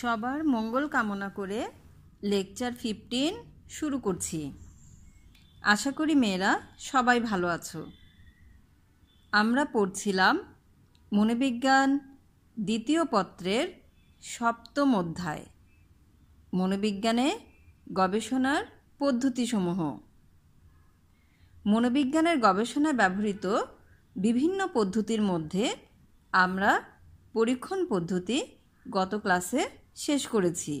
সবার মঙ্গল কামনা করে লেকচার ফিফটিন শুরু করছি আশা করি মেয়েরা সবাই ভালো আছো আমরা পড়ছিলাম মনোবিজ্ঞান দ্বিতীয় পত্রের সপ্তম অধ্যায় মনোবিজ্ঞানে গবেষণার পদ্ধতিসমূহ মনোবিজ্ঞানের গবেষণায় ব্যবহৃত বিভিন্ন পদ্ধতির মধ্যে আমরা পরীক্ষণ পদ্ধতি গত ক্লাসে শেষ করেছি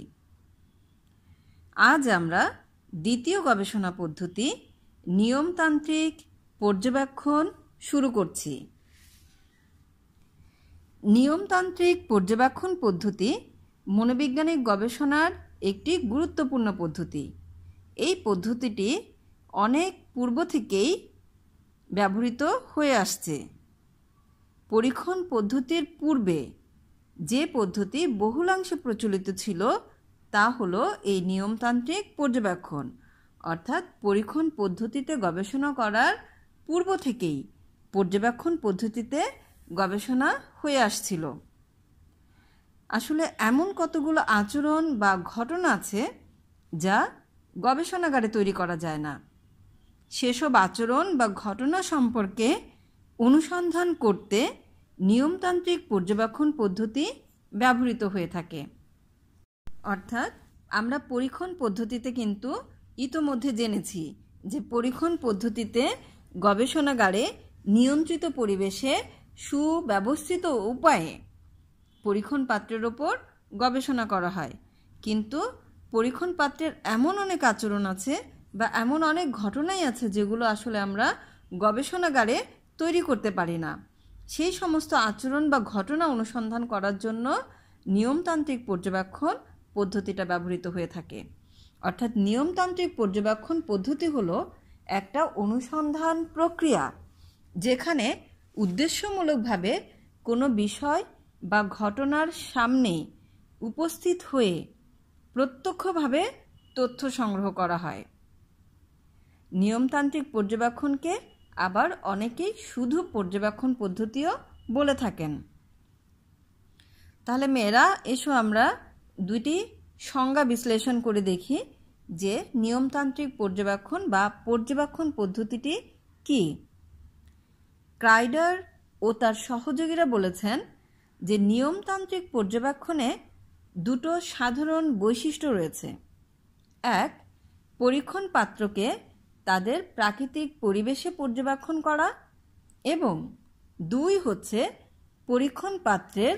আজ আমরা দ্বিতীয় গবেষণা পদ্ধতি নিয়মতান্ত্রিক পর্যবেক্ষণ শুরু করছি নিয়মতান্ত্রিক পর্যবেক্ষণ পদ্ধতি মনোবিজ্ঞানিক গবেষণার একটি গুরুত্বপূর্ণ পদ্ধতি এই পদ্ধতিটি অনেক পূর্ব থেকেই ব্যবহৃত হয়ে আসছে পরীক্ষণ পদ্ধতির পূর্বে যে পদ্ধতি বহুলাংশে প্রচলিত ছিল তা হলো এই নিয়মতান্ত্রিক পর্যবেক্ষণ অর্থাৎ পরীক্ষণ পদ্ধতিতে গবেষণা করার পূর্ব থেকেই পর্যবেক্ষণ পদ্ধতিতে গবেষণা হয়ে আসছিল আসলে এমন কতগুলো আচরণ বা ঘটনা আছে যা গবেষণাগারে তৈরি করা যায় না সেসব আচরণ বা ঘটনা সম্পর্কে অনুসন্ধান করতে নিয়মতান্ত্রিক পর্যবেক্ষণ পদ্ধতি ব্যবহৃত হয়ে থাকে অর্থাৎ আমরা পরীক্ষণ পদ্ধতিতে কিন্তু ইতোমধ্যে জেনেছি যে পরীক্ষণ পদ্ধতিতে গবেষণাগারে নিয়ন্ত্রিত পরিবেশে সুব্যবস্থিত উপায়ে পরীক্ষণ পাত্রের ওপর গবেষণা করা হয় কিন্তু পরীক্ষণ পাত্রের এমন অনেক আচরণ আছে বা এমন অনেক ঘটনাই আছে যেগুলো আসলে আমরা গবেষণাগারে তৈরি করতে পারি না সেই সমস্ত আচরণ বা ঘটনা অনুসন্ধান করার জন্য নিয়মতান্ত্রিক পর্যবেক্ষণ পদ্ধতিটা ব্যবহৃত হয়ে থাকে অর্থাৎ নিয়মতান্ত্রিক পর্যবেক্ষণ পদ্ধতি হলো একটা অনুসন্ধান প্রক্রিয়া যেখানে উদ্দেশ্যমূলকভাবে কোনো বিষয় বা ঘটনার সামনে উপস্থিত হয়ে প্রত্যক্ষভাবে তথ্য সংগ্রহ করা হয় নিয়মতান্ত্রিক পর্যবেক্ষণকে আবার অনেকেই শুধু পর্যবেক্ষণ পদ্ধতিও বলে থাকেন তাহলে মেয়েরা এসো আমরা দুইটি সংজ্ঞা বিশ্লেষণ করে দেখি যে নিয়মতান্ত্রিক পর্যবেক্ষণ বা পর্যবেক্ষণ পদ্ধতিটি কি ক্রাইডার ও তার সহযোগীরা বলেছেন যে নিয়মতান্ত্রিক পর্যবেক্ষণে দুটো সাধারণ বৈশিষ্ট্য রয়েছে এক পরীক্ষণ পাত্রকে তাদের প্রাকৃতিক পরিবেশে পর্যবেক্ষণ করা এবং দুই হচ্ছে পরীক্ষণ পাত্রের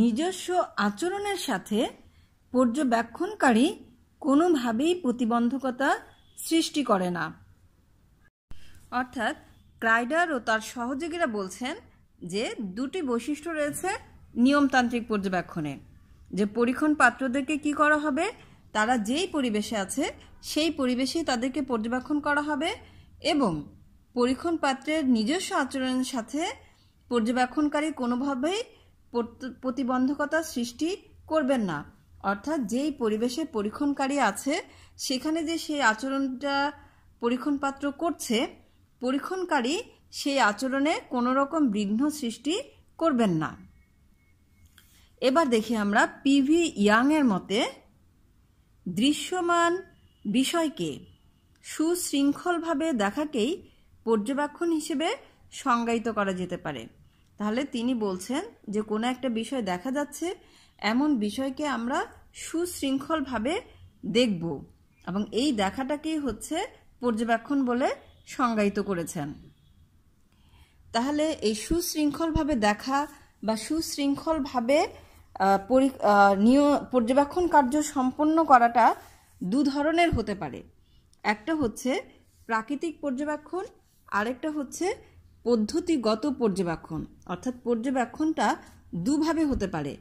নিজস্ব আচরণের সাথে পর্যবেক্ষণকারী কোনোভাবেই প্রতিবন্ধকতা সৃষ্টি করে না অর্থাৎ ক্রাইডার ও তার সহযোগীরা বলছেন যে দুটি বৈশিষ্ট্য রয়েছে নিয়মতান্ত্রিক পর্যবেক্ষণে যে পরীক্ষণ পাত্রদেরকে কি করা হবে তারা যেই পরিবেশে আছে সেই পরিবেশেই তাদেরকে পর্যবেক্ষণ করা হবে এবং পরীক্ষণ পাত্রের নিজস্ব আচরণের সাথে পর্যবেক্ষণকারী কোনোভাবেই প্রতিবন্ধকতা সৃষ্টি করবেন না অর্থাৎ যেই পরিবেশে পরীক্ষণকারী আছে সেখানে যে সেই আচরণটা পরীক্ষণ পাত্র করছে পরীক্ষণকারী সেই আচরণে কোনো রকম বিঘ্ন সৃষ্টি করবেন না এবার দেখি আমরা পিভি ইয়াংয়ের মতে দৃশ্যমান বিষয়কে সুশৃঙ্খলভাবে দেখাকেই পর্যবেক্ষণ হিসেবে সংজ্ঞায়িত করা যেতে পারে তাহলে তিনি বলছেন যে কোনো একটা বিষয় দেখা যাচ্ছে এমন বিষয়কে আমরা সুশৃঙ্খলভাবে দেখব এবং এই দেখাটাকেই হচ্ছে পর্যবেক্ষণ বলে সংজ্ঞায়িত করেছেন তাহলে এই সুশৃঙ্খলভাবে দেখা বা সুশৃঙ্খলভাবে পরি নিয় পর্যবেক্ষণ কার্য সম্পন্ন করাটা দু ধরনের হতে পারে একটা হচ্ছে প্রাকৃতিক পর্যবেক্ষণ আরেকটা হচ্ছে পদ্ধতিগত পর্যবেক্ষণ অর্থাৎ পর্যবেক্ষণটা দুভাবে হতে পারে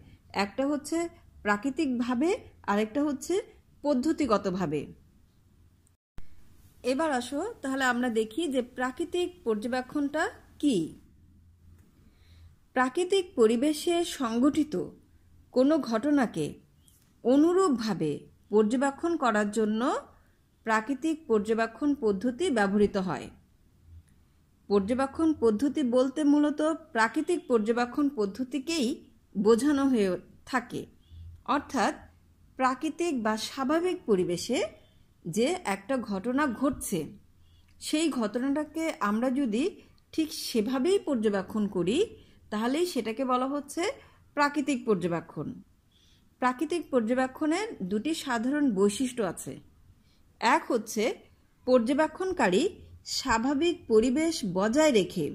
একটা হচ্ছে প্রাকৃতিকভাবে আরেকটা হচ্ছে পদ্ধতিগতভাবে এবার আসো তাহলে আমরা দেখি যে প্রাকৃতিক পর্যবেক্ষণটা কি প্রাকৃতিক পরিবেশে সংগঠিত কোনো ঘটনাকে অনুরূপভাবে পর্যবেক্ষণ করার জন্য প্রাকৃতিক পর্যবেক্ষণ পদ্ধতি ব্যবহৃত হয় পর্যবেক্ষণ পদ্ধতি বলতে মূলত প্রাকৃতিক পর্যবেক্ষণ পদ্ধতিকেই বোঝানো হয়ে থাকে অর্থাৎ প্রাকৃতিক বা স্বাভাবিক পরিবেশে যে একটা ঘটনা ঘটছে সেই ঘটনাটাকে আমরা যদি ঠিক সেভাবেই পর্যবেক্ষণ করি তাহলেই সেটাকে বলা হচ্ছে প্রাকৃতিক পর্যবেক্ষণ প্রাকৃতিক পর্যবেক্ষণের দুটি সাধারণ বৈশিষ্ট্য আছে এক হচ্ছে পর্যবেক্ষণকারী স্বাভাবিক পরিবেশ বজায় রেখে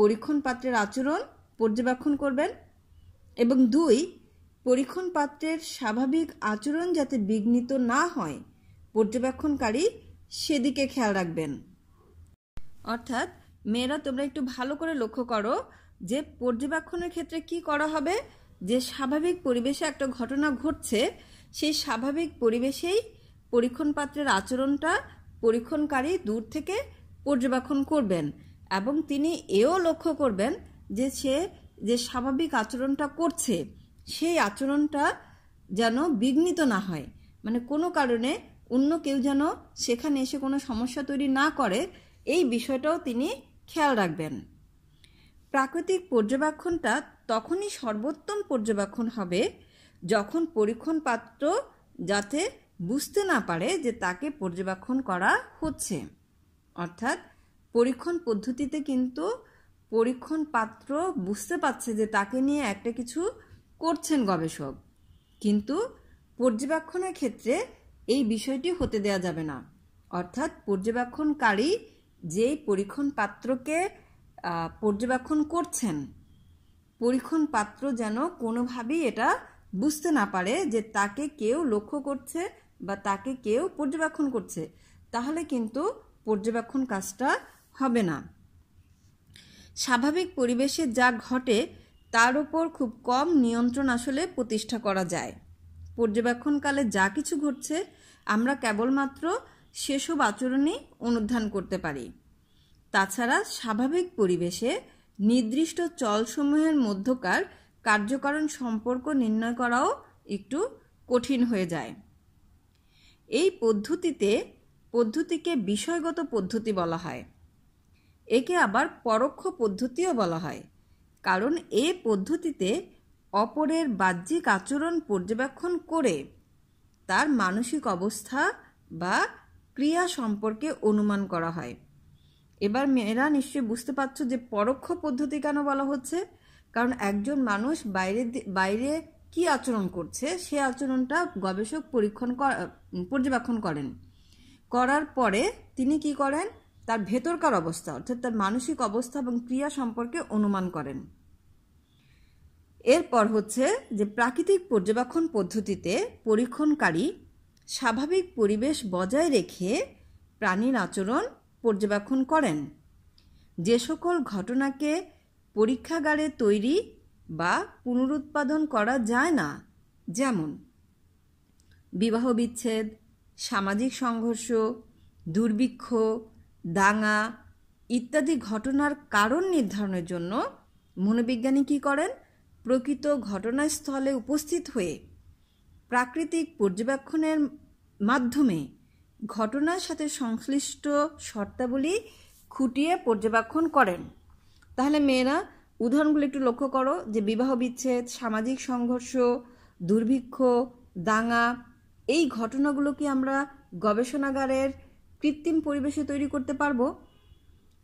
পরীক্ষণ পাত্রের আচরণ পর্যবেক্ষণ করবেন এবং দুই পরীক্ষণ পাত্রের স্বাভাবিক আচরণ যাতে বিঘ্নিত না হয় পর্যবেক্ষণকারী সেদিকে খেয়াল রাখবেন অর্থাৎ মেয়েরা তোমরা একটু ভালো করে লক্ষ্য করো যে পর্যবেক্ষণের ক্ষেত্রে কি করা হবে যে স্বাভাবিক পরিবেশে একটা ঘটনা ঘটছে সেই স্বাভাবিক পরিবেশেই পরীক্ষণ পাত্রের আচরণটা পরীক্ষণকারী দূর থেকে পর্যবেক্ষণ করবেন এবং তিনি এও লক্ষ্য করবেন যে সে যে স্বাভাবিক আচরণটা করছে সেই আচরণটা যেন বিঘ্নিত না হয় মানে কোনো কারণে অন্য কেউ যেন সেখানে এসে কোনো সমস্যা তৈরি না করে এই বিষয়টাও তিনি খেয়াল রাখবেন প্রাকৃতিক পর্যবেক্ষণটা তখনই সর্বোত্তম পর্যবেক্ষণ হবে যখন পরীক্ষণ পাত্র যাতে বুঝতে না পারে যে তাকে পর্যবেক্ষণ করা হচ্ছে অর্থাৎ পরীক্ষণ পদ্ধতিতে কিন্তু পরীক্ষণ পাত্র বুঝতে পারছে যে তাকে নিয়ে একটা কিছু করছেন গবেষক কিন্তু পর্যবেক্ষণের ক্ষেত্রে এই বিষয়টি হতে দেওয়া যাবে না অর্থাৎ পর্যবেক্ষণকারী যেই পরীক্ষণ পাত্রকে পর্যবেক্ষণ করছেন পরীক্ষণ পাত্র যেন কোনোভাবেই এটা বুঝতে না পারে যে তাকে কেউ লক্ষ্য করছে বা তাকে কেউ পর্যবেক্ষণ করছে তাহলে কিন্তু পর্যবেক্ষণ কাজটা হবে না স্বাভাবিক পরিবেশে যা ঘটে তার উপর খুব কম নিয়ন্ত্রণ আসলে প্রতিষ্ঠা করা যায় পর্যবেক্ষণকালে যা কিছু ঘটছে আমরা কেবলমাত্র সেসব আচরণই অনুধান করতে পারি তাছাড়া স্বাভাবিক পরিবেশে নির্দিষ্ট চলসমূহের মধ্যকার কার্যকারণ সম্পর্ক নির্ণয় করাও একটু কঠিন হয়ে যায় এই পদ্ধতিতে পদ্ধতিকে বিষয়গত পদ্ধতি বলা হয় একে আবার পরোক্ষ পদ্ধতিও বলা হয় কারণ এ পদ্ধতিতে অপরের বাহ্যিক আচরণ পর্যবেক্ষণ করে তার মানসিক অবস্থা বা ক্রিয়া সম্পর্কে অনুমান করা হয় এবার মেয়েরা নিশ্চয়ই বুঝতে পারছো যে পরোক্ষ পদ্ধতি কেন বলা হচ্ছে কারণ একজন মানুষ বাইরে বাইরে কি আচরণ করছে সে আচরণটা গবেষক পরীক্ষণ পর্যবেক্ষণ করেন করার পরে তিনি কি করেন তার ভেতরকার অবস্থা অর্থাৎ তার মানসিক অবস্থা এবং ক্রিয়া সম্পর্কে অনুমান করেন এরপর হচ্ছে যে প্রাকৃতিক পর্যবেক্ষণ পদ্ধতিতে পরীক্ষণকারী স্বাভাবিক পরিবেশ বজায় রেখে প্রাণীর আচরণ পর্যবেক্ষণ করেন যে সকল ঘটনাকে পরীক্ষাগারে তৈরি বা পুনরুৎপাদন করা যায় না যেমন বিবাহ বিচ্ছেদ সামাজিক সংঘর্ষ দুর্ভিক্ষ দাঙ্গা ইত্যাদি ঘটনার কারণ নির্ধারণের জন্য মনোবিজ্ঞানী কী করেন প্রকৃত ঘটনাস্থলে উপস্থিত হয়ে প্রাকৃতিক পর্যবেক্ষণের মাধ্যমে ঘটনার সাথে সংশ্লিষ্ট শর্তাবলী খুঁটিয়ে পর্যবেক্ষণ করেন তাহলে মেয়েরা উদাহরণগুলো একটু লক্ষ্য করো যে বিবাহ বিচ্ছেদ সামাজিক সংঘর্ষ দুর্ভিক্ষ দাঙ্গা এই ঘটনাগুলো কি আমরা গবেষণাগারের কৃত্রিম পরিবেশে তৈরি করতে পারবো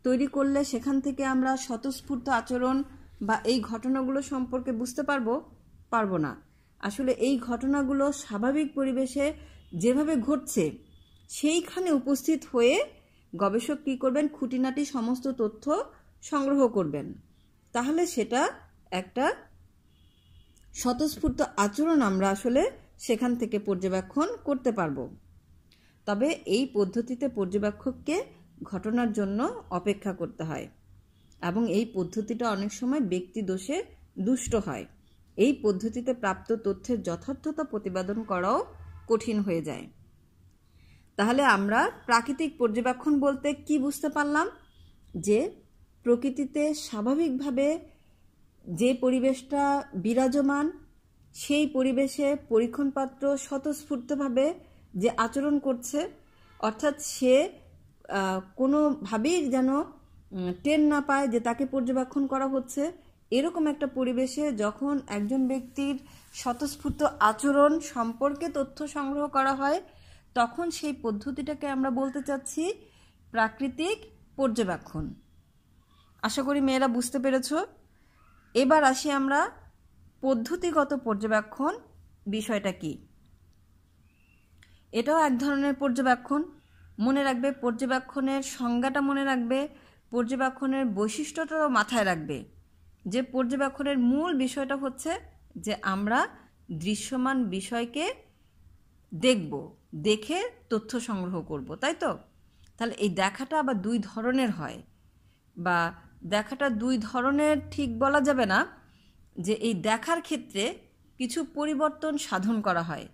তৈরি করলে সেখান থেকে আমরা স্বতঃস্ফূর্ত আচরণ বা এই ঘটনাগুলো সম্পর্কে বুঝতে পারবো পারবো না আসলে এই ঘটনাগুলো স্বাভাবিক পরিবেশে যেভাবে ঘটছে সেইখানে উপস্থিত হয়ে গবেষক কী করবেন খুঁটিনাটি সমস্ত তথ্য সংগ্রহ করবেন তাহলে সেটা একটা স্বতঃস্ফূর্ত আচরণ আমরা আসলে সেখান থেকে পর্যবেক্ষণ করতে পারব তবে এই পদ্ধতিতে পর্যবেক্ষককে ঘটনার জন্য অপেক্ষা করতে হয় এবং এই পদ্ধতিটা অনেক সময় ব্যক্তি দোষে দুষ্ট হয় এই পদ্ধতিতে প্রাপ্ত তথ্যের যথার্থতা প্রতিবাদন করাও কঠিন হয়ে যায় তাহলে আমরা প্রাকৃতিক পর্যবেক্ষণ বলতে কি বুঝতে পারলাম যে প্রকৃতিতে স্বাভাবিকভাবে যে পরিবেশটা বিরাজমান সেই পরিবেশে পরীক্ষণপাত্র স্বতঃস্ফূর্তভাবে যে আচরণ করছে অর্থাৎ সে কোনোভাবেই যেন টেন না পায় যে তাকে পর্যবেক্ষণ করা হচ্ছে এরকম একটা পরিবেশে যখন একজন ব্যক্তির স্বতঃস্ফূর্ত আচরণ সম্পর্কে তথ্য সংগ্রহ করা হয় তখন সেই পদ্ধতিটাকে আমরা বলতে চাচ্ছি প্রাকৃতিক পর্যবেক্ষণ আশা করি মেয়েরা বুঝতে পেরেছ এবার আসি আমরা পদ্ধতিগত পর্যবেক্ষণ বিষয়টা কি এটাও এক ধরনের পর্যবেক্ষণ মনে রাখবে পর্যবেক্ষণের সংজ্ঞাটা মনে রাখবে পর্যবেক্ষণের বৈশিষ্ট্যটাও মাথায় রাখবে যে পর্যবেক্ষণের মূল বিষয়টা হচ্ছে যে আমরা দৃশ্যমান বিষয়কে দেখব দেখে তথ্য সংগ্রহ করব তাই তো তাহলে এই দেখাটা আবার দুই ধরনের হয় বা দেখাটা দুই ধরনের ঠিক বলা যাবে না যে এই দেখার ক্ষেত্রে কিছু পরিবর্তন সাধন করা হয়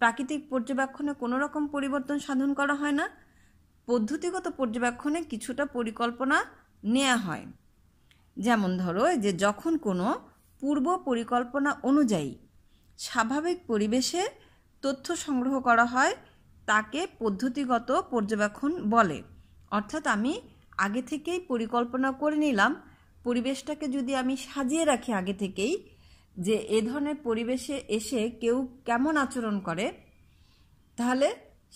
প্রাকৃতিক পর্যবেক্ষণে কোনো রকম পরিবর্তন সাধন করা হয় না পদ্ধতিগত পর্যবেক্ষণে কিছুটা পরিকল্পনা নেওয়া হয় যেমন ধরো যে যখন কোনো পূর্ব পরিকল্পনা অনুযায়ী স্বাভাবিক পরিবেশে তথ্য সংগ্রহ করা হয় তাকে পদ্ধতিগত পর্যবেক্ষণ বলে অর্থাৎ আমি আগে থেকেই পরিকল্পনা করে নিলাম পরিবেশটাকে যদি আমি সাজিয়ে রাখি আগে থেকেই যে এ ধরনের পরিবেশে এসে কেউ কেমন আচরণ করে তাহলে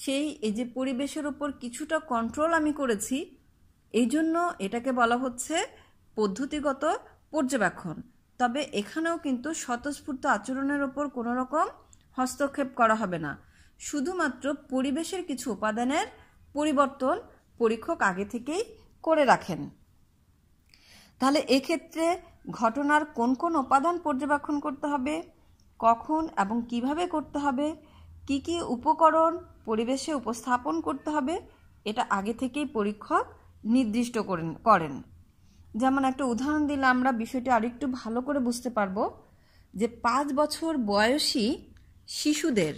সেই এই যে পরিবেশের ওপর কিছুটা কন্ট্রোল আমি করেছি এই জন্য এটাকে বলা হচ্ছে পদ্ধতিগত পর্যবেক্ষণ তবে এখানেও কিন্তু স্বতঃস্ফূর্ত আচরণের ওপর কোনো রকম হস্তক্ষেপ করা হবে না শুধুমাত্র পরিবেশের কিছু উপাদানের পরিবর্তন পরীক্ষক আগে থেকেই করে রাখেন তাহলে এক্ষেত্রে ঘটনার কোন কোন উপাদান পর্যবেক্ষণ করতে হবে কখন এবং কিভাবে করতে হবে কি কি উপকরণ পরিবেশে উপস্থাপন করতে হবে এটা আগে থেকেই পরীক্ষক নির্দিষ্ট করেন করেন যেমন একটা উদাহরণ দিলে আমরা বিষয়টি আরেকটু ভালো করে বুঝতে পারবো যে পাঁচ বছর বয়সী শিশুদের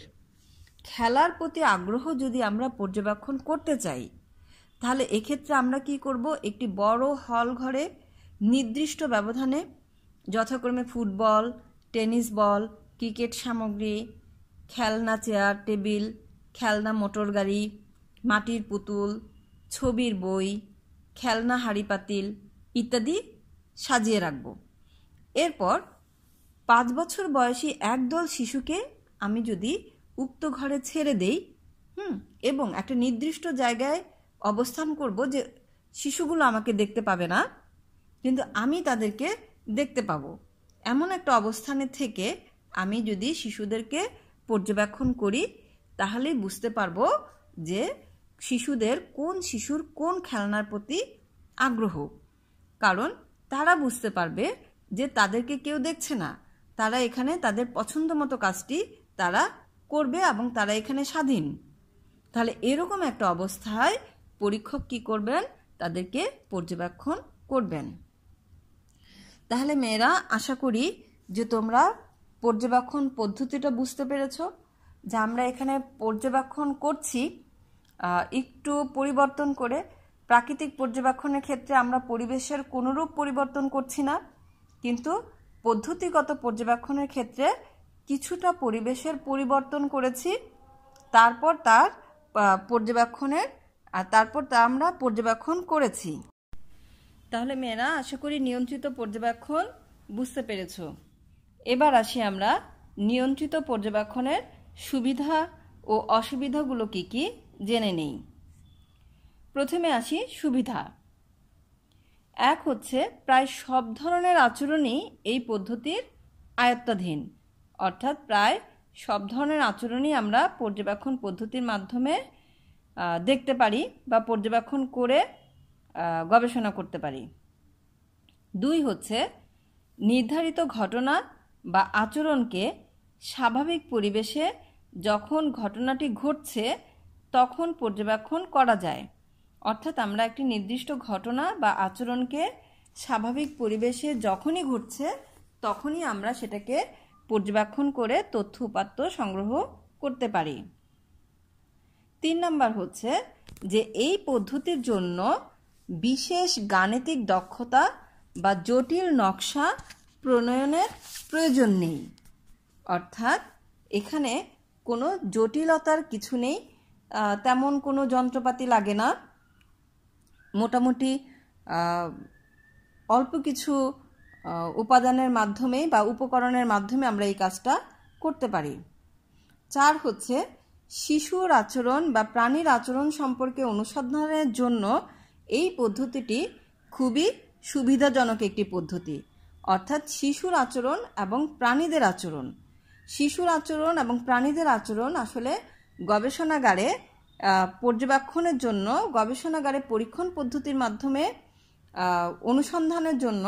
খেলার প্রতি আগ্রহ যদি আমরা পর্যবেক্ষণ করতে চাই তাহলে এক্ষেত্রে আমরা কি করব একটি বড় হল ঘরে নির্দিষ্ট ব্যবধানে যথাক্রমে ফুটবল টেনিস বল ক্রিকেট সামগ্রী খেলনা চেয়ার টেবিল খেলনা মোটর গাড়ি মাটির পুতুল ছবির বই খেলনা হাড়ি পাতিল ইত্যাদি সাজিয়ে রাখব এরপর পাঁচ বছর বয়সী একদল শিশুকে আমি যদি উক্ত ঘরে ছেড়ে দেই হুম এবং একটা নির্দিষ্ট জায়গায় অবস্থান করব যে শিশুগুলো আমাকে দেখতে পাবে না কিন্তু আমি তাদেরকে দেখতে পাবো এমন একটা অবস্থানে থেকে আমি যদি শিশুদেরকে পর্যবেক্ষণ করি তাহলেই বুঝতে পারবো যে শিশুদের কোন শিশুর কোন খেলনার প্রতি আগ্রহ কারণ তারা বুঝতে পারবে যে তাদেরকে কেউ দেখছে না তারা এখানে তাদের পছন্দ মতো কাজটি তারা করবে এবং তারা এখানে স্বাধীন তাহলে এরকম একটা অবস্থায় পরীক্ষক কি করবেন তাদেরকে পর্যবেক্ষণ করবেন তাহলে মেয়েরা আশা করি যে তোমরা পর্যবেক্ষণ পদ্ধতিটা বুঝতে পেরেছ যে আমরা এখানে পর্যবেক্ষণ করছি একটু পরিবর্তন করে প্রাকৃতিক পর্যবেক্ষণের ক্ষেত্রে আমরা পরিবেশের কোনোরূপ পরিবর্তন করছি না কিন্তু পদ্ধতিগত পর্যবেক্ষণের ক্ষেত্রে কিছুটা পরিবেশের পরিবর্তন করেছি তারপর তার পর্যবেক্ষণের আর তারপর তা আমরা পর্যবেক্ষণ করেছি তাহলে মেয়েরা আশা করি নিয়ন্ত্রিত পর্যবেক্ষণ বুঝতে পেরেছ এবার আসি আমরা নিয়ন্ত্রিত পর্যবেক্ষণের সুবিধা ও অসুবিধাগুলো কী কী জেনে নেই প্রথমে আসি সুবিধা এক হচ্ছে প্রায় সব ধরনের আচরণই এই পদ্ধতির আয়ত্তাধীন অর্থাৎ প্রায় সব ধরনের আচরণই আমরা পর্যবেক্ষণ পদ্ধতির মাধ্যমে দেখতে পারি বা পর্যবেক্ষণ করে গবেষণা করতে পারি দুই হচ্ছে নির্ধারিত ঘটনা বা আচরণকে স্বাভাবিক পরিবেশে যখন ঘটনাটি ঘটছে তখন পর্যবেক্ষণ করা যায় অর্থাৎ আমরা একটি নির্দিষ্ট ঘটনা বা আচরণকে স্বাভাবিক পরিবেশে যখনই ঘটছে তখনই আমরা সেটাকে পর্যবেক্ষণ করে তথ্য উপাত্ত সংগ্রহ করতে পারি তিন নম্বর হচ্ছে যে এই পদ্ধতির জন্য বিশেষ গাণিতিক দক্ষতা বা জটিল নকশা প্রণয়নের প্রয়োজন নেই অর্থাৎ এখানে কোনো জটিলতার কিছু নেই তেমন কোনো যন্ত্রপাতি লাগে না মোটামুটি অল্প কিছু উপাদানের মাধ্যমে বা উপকরণের মাধ্যমে আমরা এই কাজটা করতে পারি চার হচ্ছে শিশুর আচরণ বা প্রাণীর আচরণ সম্পর্কে অনুসন্ধানের জন্য এই পদ্ধতিটি খুবই সুবিধাজনক একটি পদ্ধতি অর্থাৎ শিশুর আচরণ এবং প্রাণীদের আচরণ শিশুর আচরণ এবং প্রাণীদের আচরণ আসলে গবেষণাগারে পর্যবেক্ষণের জন্য গবেষণাগারে পরীক্ষণ পদ্ধতির মাধ্যমে অনুসন্ধানের জন্য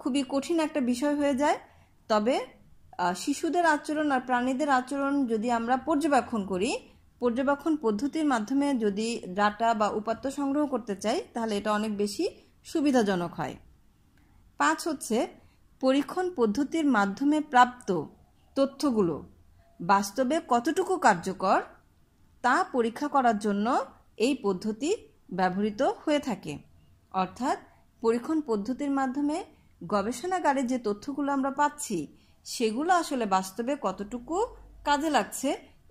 খুবই কঠিন একটা বিষয় হয়ে যায় তবে শিশুদের আচরণ আর প্রাণীদের আচরণ যদি আমরা পর্যবেক্ষণ করি পর্যবেক্ষণ পদ্ধতির মাধ্যমে যদি ডাটা বা উপাত্ত সংগ্রহ করতে চাই তাহলে এটা অনেক বেশি সুবিধাজনক হয় পাঁচ হচ্ছে পরীক্ষণ পদ্ধতির মাধ্যমে প্রাপ্ত তথ্যগুলো বাস্তবে কতটুকু কার্যকর তা পরীক্ষা করার জন্য এই পদ্ধতি ব্যবহৃত হয়ে থাকে অর্থাৎ পরীক্ষণ পদ্ধতির মাধ্যমে গবেষণাগারে যে তথ্যগুলো আমরা পাচ্ছি সেগুলো আসলে বাস্তবে কতটুকু কাজে লাগছে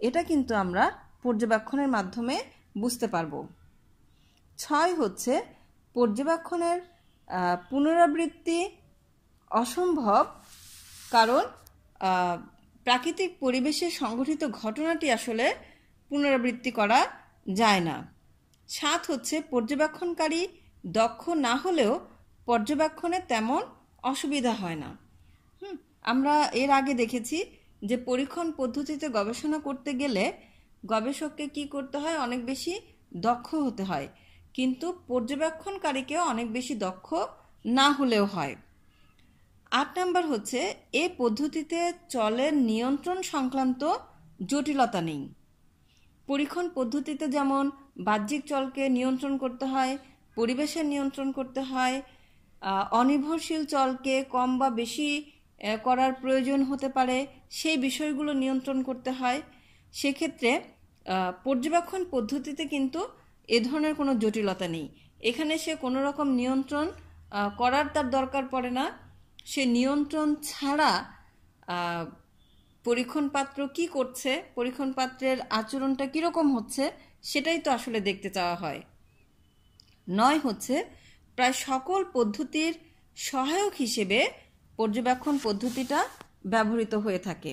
এটা কিন্তু আমরা পর্যবেক্ষণের মাধ্যমে বুঝতে পারব ছয় হচ্ছে পর্যবেক্ষণের পুনরাবৃত্তি অসম্ভব কারণ প্রাকৃতিক পরিবেশে সংঘটিত ঘটনাটি আসলে পুনরাবৃত্তি করা যায় না সাত হচ্ছে পর্যবেক্ষণকারী দক্ষ না হলেও পর্যবেক্ষণে তেমন অসুবিধা হয় না হুম আমরা এর আগে দেখেছি যে পরীক্ষণ পদ্ধতিতে গবেষণা করতে গেলে গবেষককে কি করতে হয় অনেক বেশি দক্ষ হতে হয় কিন্তু পর্যবেক্ষণকারীকেও অনেক বেশি দক্ষ না হলেও হয় আট নাম্বার হচ্ছে এ পদ্ধতিতে চলের নিয়ন্ত্রণ সংক্রান্ত জটিলতা নেই পরীক্ষণ পদ্ধতিতে যেমন বাহ্যিক চলকে নিয়ন্ত্রণ করতে হয় পরিবেশের নিয়ন্ত্রণ করতে হয় অনির্ভরশীল চলকে কম বা বেশি করার প্রয়োজন হতে পারে সেই বিষয়গুলো নিয়ন্ত্রণ করতে হয় সেক্ষেত্রে পর্যবেক্ষণ পদ্ধতিতে কিন্তু এ ধরনের কোনো জটিলতা নেই এখানে সে কোনো রকম নিয়ন্ত্রণ করার তার দরকার পড়ে না সে নিয়ন্ত্রণ ছাড়া পরীক্ষণ পাত্র কি করছে পরীক্ষণ পাত্রের আচরণটা কীরকম হচ্ছে সেটাই তো আসলে দেখতে চাওয়া হয় নয় হচ্ছে প্রায় সকল পদ্ধতির সহায়ক হিসেবে পর্যবেক্ষণ পদ্ধতিটা ব্যবহৃত হয়ে থাকে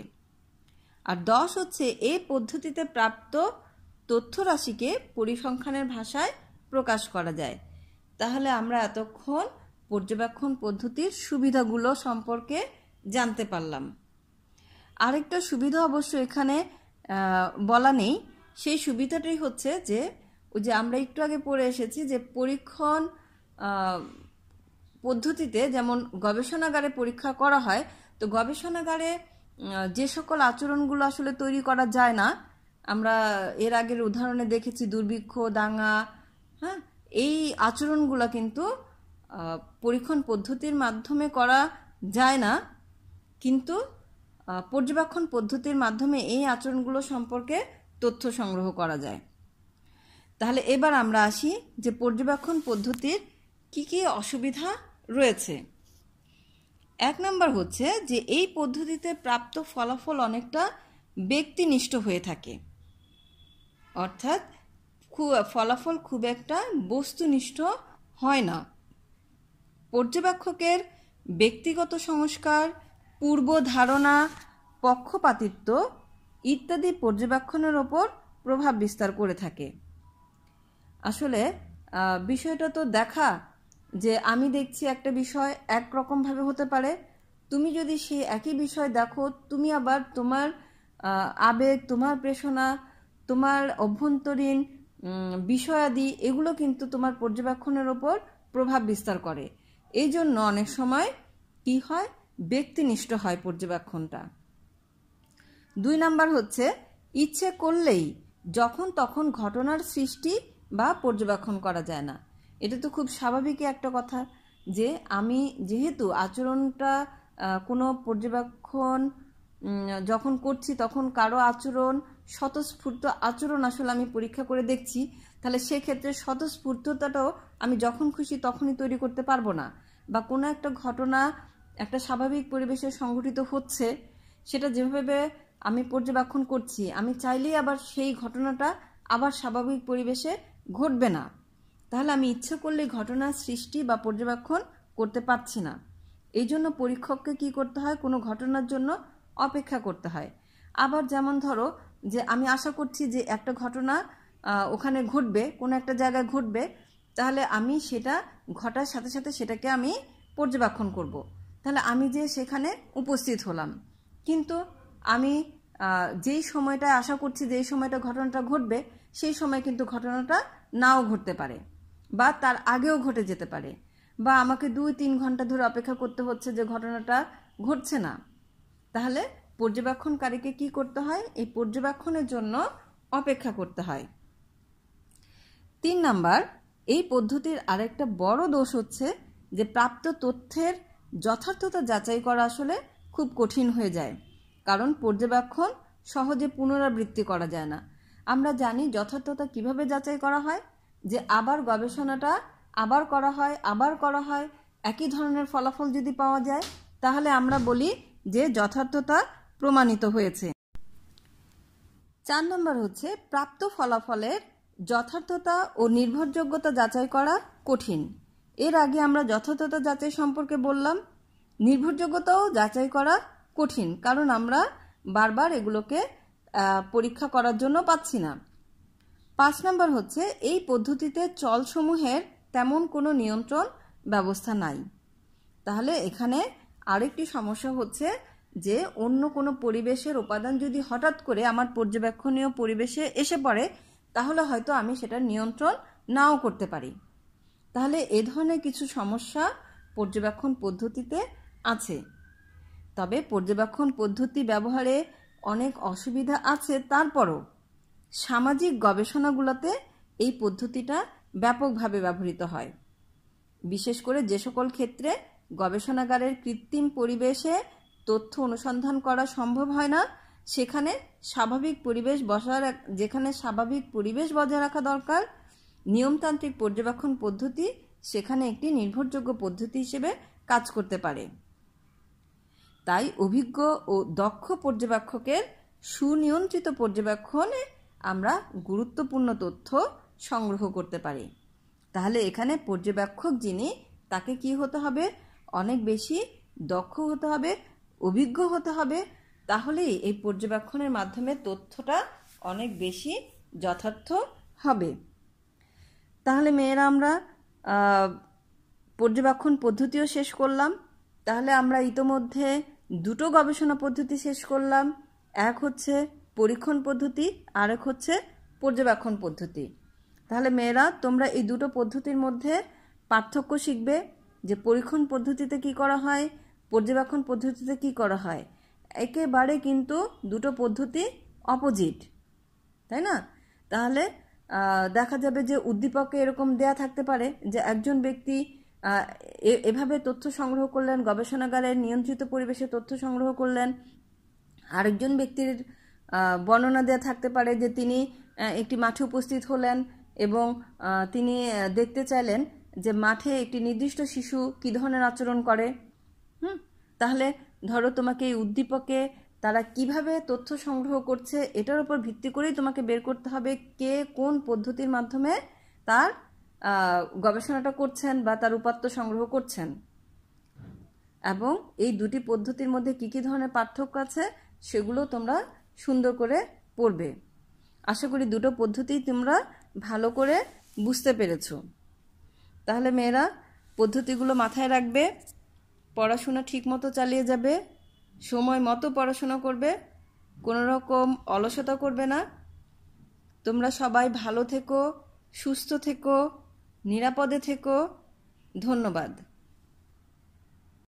আর দশ হচ্ছে এই পদ্ধতিতে প্রাপ্ত তথ্যরাশিকে পরিসংখ্যানের ভাষায় প্রকাশ করা যায় তাহলে আমরা এতক্ষণ পর্যবেক্ষণ পদ্ধতির সুবিধাগুলো সম্পর্কে জানতে পারলাম আরেকটা সুবিধা অবশ্য এখানে বলা নেই সেই সুবিধাটাই হচ্ছে যে ওই যে আমরা একটু আগে পড়ে এসেছি যে পরীক্ষণ পদ্ধতিতে যেমন গবেষণাগারে পরীক্ষা করা হয় তো গবেষণাগারে যে সকল আচরণগুলো আসলে তৈরি করা যায় না আমরা এর আগের উদাহরণে দেখেছি দুর্ভিক্ষ দাঙ্গা হ্যাঁ এই আচরণগুলো কিন্তু পরীক্ষণ পদ্ধতির মাধ্যমে করা যায় না কিন্তু পর্যবেক্ষণ পদ্ধতির মাধ্যমে এই আচরণগুলো সম্পর্কে তথ্য সংগ্রহ করা যায় তাহলে এবার আমরা আসি যে পর্যবেক্ষণ পদ্ধতির কি কি অসুবিধা রয়েছে এক নম্বর হচ্ছে যে এই পদ্ধতিতে প্রাপ্ত ফলাফল অনেকটা ব্যক্তিনিষ্ঠ হয়ে থাকে অর্থাৎ ফলাফল খুব একটা বস্তুনিষ্ঠ হয় না পর্যবেক্ষকের ব্যক্তিগত সংস্কার পূর্ব ধারণা পক্ষপাতিত্ব ইত্যাদি পর্যবেক্ষণের ওপর প্রভাব বিস্তার করে থাকে আসলে বিষয়টা তো দেখা যে আমি দেখছি একটা বিষয় একরকমভাবে হতে পারে তুমি যদি সেই একই বিষয় দেখো তুমি আবার তোমার আবেগ তোমার প্রেষণা তোমার অভ্যন্তরীণ বিষয়াদি এগুলো কিন্তু তোমার পর্যবেক্ষণের ওপর প্রভাব বিস্তার করে এই জন্য অনেক সময় কি হয় ব্যক্তিনিষ্ঠ হয় পর্যবেক্ষণটা দুই নাম্বার হচ্ছে ইচ্ছে করলেই যখন তখন ঘটনার সৃষ্টি বা পর্যবেক্ষণ করা যায় না এটা তো খুব স্বাভাবিকই একটা কথা যে আমি যেহেতু আচরণটা কোনো পর্যবেক্ষণ যখন করছি তখন কারো আচরণ স্বতঃস্ফূর্ত আচরণ আসলে আমি পরীক্ষা করে দেখছি তাহলে সেক্ষেত্রে স্বতঃস্ফূর্ততাটাও আমি যখন খুশি তখনই তৈরি করতে পারবো না বা কোনো একটা ঘটনা একটা স্বাভাবিক পরিবেশে সংঘটিত হচ্ছে সেটা যেভাবে আমি পর্যবেক্ষণ করছি আমি চাইলেই আবার সেই ঘটনাটা আবার স্বাভাবিক পরিবেশে ঘটবে না তাহলে আমি ইচ্ছে করলে ঘটনার সৃষ্টি বা পর্যবেক্ষণ করতে পারছি না এই জন্য পরীক্ষককে কী করতে হয় কোনো ঘটনার জন্য অপেক্ষা করতে হয় আবার যেমন ধরো যে আমি আশা করছি যে একটা ঘটনা ওখানে ঘটবে কোনো একটা জায়গায় ঘটবে তাহলে আমি সেটা ঘটার সাথে সাথে সেটাকে আমি পর্যবেক্ষণ করব। তাহলে আমি যে সেখানে উপস্থিত হলাম কিন্তু আমি যেই সময়টা আশা করছি যে সময়টা ঘটনাটা ঘটবে সেই সময় কিন্তু ঘটনাটা নাও ঘটতে পারে বা তার আগেও ঘটে যেতে পারে বা আমাকে দুই তিন ঘন্টা ধরে অপেক্ষা করতে হচ্ছে যে ঘটনাটা ঘটছে না তাহলে পর্যবেক্ষণকারীকে কি করতে হয় এই পর্যবেক্ষণের জন্য অপেক্ষা করতে হয় তিন নাম্বার এই পদ্ধতির আরেকটা বড় দোষ হচ্ছে যে প্রাপ্ত তথ্যের যথার্থতা যাচাই করা আসলে খুব কঠিন হয়ে যায় কারণ পর্যবেক্ষণ সহজে পুনরাবৃত্তি করা যায় না আমরা জানি যথার্থতা কিভাবে যাচাই করা হয় যে আবার গবেষণাটা আবার করা হয় আবার করা হয় একই ধরনের ফলাফল যদি পাওয়া যায় তাহলে আমরা বলি যে যথার্থতা প্রমাণিত হয়েছে চার নম্বর হচ্ছে প্রাপ্ত ফলাফলের যথার্থতা ও নির্ভরযোগ্যতা যাচাই করা কঠিন এর আগে আমরা যথার্থতা যাচাই সম্পর্কে বললাম নির্ভরযোগ্যতাও যাচাই করা কঠিন কারণ আমরা বারবার এগুলোকে পরীক্ষা করার জন্য পাচ্ছি না পাঁচ নম্বর হচ্ছে এই পদ্ধতিতে চলসমূহের তেমন কোনো নিয়ন্ত্রণ ব্যবস্থা নাই তাহলে এখানে আরেকটি সমস্যা হচ্ছে যে অন্য কোনো পরিবেশের উপাদান যদি হঠাৎ করে আমার পর্যবেক্ষণীয় পরিবেশে এসে পড়ে তাহলে হয়তো আমি সেটা নিয়ন্ত্রণ নাও করতে পারি তাহলে এ ধরনের কিছু সমস্যা পর্যবেক্ষণ পদ্ধতিতে আছে তবে পর্যবেক্ষণ পদ্ধতি ব্যবহারে অনেক অসুবিধা আছে তারপরও সামাজিক গবেষণাগুলোতে এই পদ্ধতিটা ব্যাপকভাবে ব্যবহৃত হয় বিশেষ করে যে সকল ক্ষেত্রে গবেষণাগারের কৃত্রিম পরিবেশে তথ্য অনুসন্ধান করা সম্ভব হয় না সেখানে স্বাভাবিক পরিবেশ বজায় যেখানে স্বাভাবিক পরিবেশ বজায় রাখা দরকার নিয়মতান্ত্রিক পর্যবেক্ষণ পদ্ধতি সেখানে একটি নির্ভরযোগ্য পদ্ধতি হিসেবে কাজ করতে পারে তাই অভিজ্ঞ ও দক্ষ পর্যবেক্ষকের সুনিয়ন্ত্রিত পর্যবেক্ষণে আমরা গুরুত্বপূর্ণ তথ্য সংগ্রহ করতে পারি তাহলে এখানে পর্যবেক্ষক যিনি তাকে কি হতে হবে অনেক বেশি দক্ষ হতে হবে অভিজ্ঞ হতে হবে তাহলেই এই পর্যবেক্ষণের মাধ্যমে তথ্যটা অনেক বেশি যথার্থ হবে তাহলে মেয়েরা আমরা পর্যবেক্ষণ পদ্ধতিও শেষ করলাম তাহলে আমরা ইতোমধ্যে দুটো গবেষণা পদ্ধতি শেষ করলাম এক হচ্ছে পরীক্ষণ পদ্ধতি আর এক হচ্ছে পর্যবেক্ষণ পদ্ধতি তাহলে মেয়েরা তোমরা এই দুটো পদ্ধতির মধ্যে পার্থক্য শিখবে যে পরীক্ষণ পদ্ধতিতে কি করা হয় পর্যবেক্ষণ পদ্ধতিতে কি করা হয় একেবারে কিন্তু দুটো পদ্ধতি অপোজিট তাই না তাহলে দেখা যাবে যে উদ্দীপকে এরকম দেয়া থাকতে পারে যে একজন ব্যক্তি এভাবে তথ্য সংগ্রহ করলেন গবেষণাগারের নিয়ন্ত্রিত পরিবেশে তথ্য সংগ্রহ করলেন আরেকজন ব্যক্তির বর্ণনা দেওয়া থাকতে পারে যে তিনি একটি মাঠে উপস্থিত হলেন এবং তিনি দেখতে চাইলেন যে মাঠে একটি নির্দিষ্ট শিশু কী ধরনের আচরণ করে হুম তাহলে ধরো তোমাকে এই উদ্দীপকে তারা কিভাবে তথ্য সংগ্রহ করছে এটার উপর ভিত্তি করেই তোমাকে বের করতে হবে কে কোন পদ্ধতির মাধ্যমে তার গবেষণাটা করছেন বা তার উপাত্ত সংগ্রহ করছেন এবং এই দুটি পদ্ধতির মধ্যে কি কি ধরনের পার্থক্য আছে সেগুলো তোমরা সুন্দর করে পড়বে আশা করি দুটো পদ্ধতি তোমরা ভালো করে বুঝতে পেরেছ তাহলে মেয়েরা পদ্ধতিগুলো মাথায় রাখবে পড়াশোনা ঠিকমতো চালিয়ে যাবে সময় মতো পড়াশোনা করবে কোনো রকম অলসতা করবে না তোমরা সবাই ভালো থেকো সুস্থ থেকো নিরাপদে থেকো ধন্যবাদ